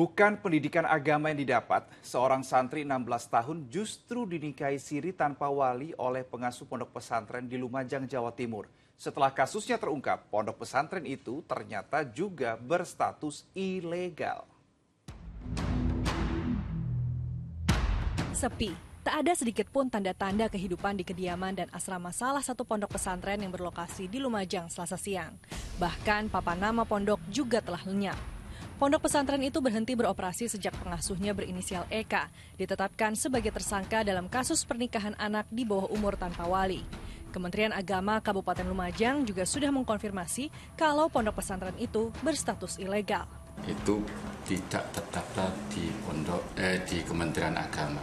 Bukan pendidikan agama yang didapat, seorang santri 16 tahun justru dinikahi siri tanpa wali oleh pengasuh pondok pesantren di Lumajang, Jawa Timur. Setelah kasusnya terungkap, pondok pesantren itu ternyata juga berstatus ilegal. Sepi, tak ada sedikit pun tanda-tanda kehidupan di kediaman dan asrama salah satu pondok pesantren yang berlokasi di Lumajang selasa siang. Bahkan papan nama pondok juga telah lenyap. Pondok pesantren itu berhenti beroperasi sejak pengasuhnya berinisial Eka, ditetapkan sebagai tersangka dalam kasus pernikahan anak di bawah umur tanpa wali. Kementerian Agama Kabupaten Lumajang juga sudah mengkonfirmasi kalau pondok pesantren itu berstatus ilegal. Itu tidak terdaftar di pondok eh, di Kementerian Agama,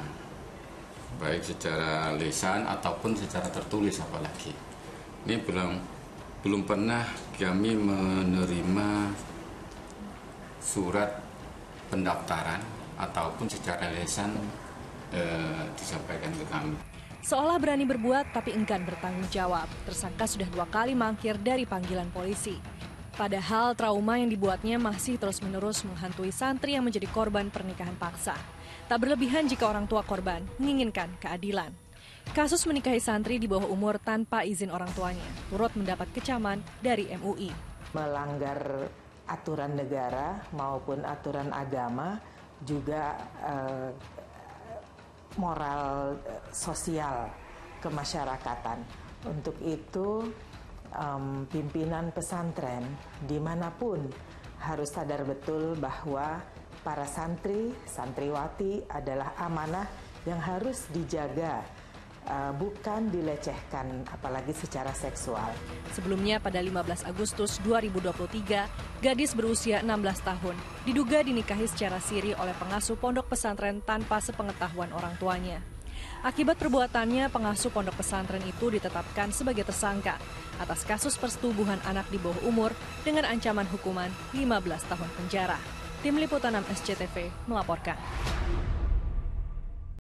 baik secara lisan ataupun secara tertulis apalagi. Ini belum belum pernah kami menerima surat pendaftaran ataupun secara lisan e, disampaikan ke kami. Seolah berani berbuat tapi enggan bertanggung jawab, tersangka sudah dua kali mangkir dari panggilan polisi. Padahal trauma yang dibuatnya masih terus-menerus menghantui santri yang menjadi korban pernikahan paksa. Tak berlebihan jika orang tua korban menginginkan keadilan. Kasus menikahi santri di bawah umur tanpa izin orang tuanya turut mendapat kecaman dari MUI. Melanggar aturan negara maupun aturan agama juga eh, moral eh, sosial kemasyarakatan. Untuk itu um, pimpinan pesantren dimanapun harus sadar betul bahwa para santri, santriwati adalah amanah yang harus dijaga uh, bukan dilecehkan apalagi secara seksual. Sebelumnya pada 15 Agustus 2023, gadis berusia 16 tahun diduga dinikahi secara siri oleh pengasuh pondok pesantren tanpa sepengetahuan orang tuanya. Akibat perbuatannya, pengasuh pondok pesantren itu ditetapkan sebagai tersangka atas kasus persetubuhan anak di bawah umur dengan ancaman hukuman 15 tahun penjara. Tim Liputan 6 SCTV melaporkan.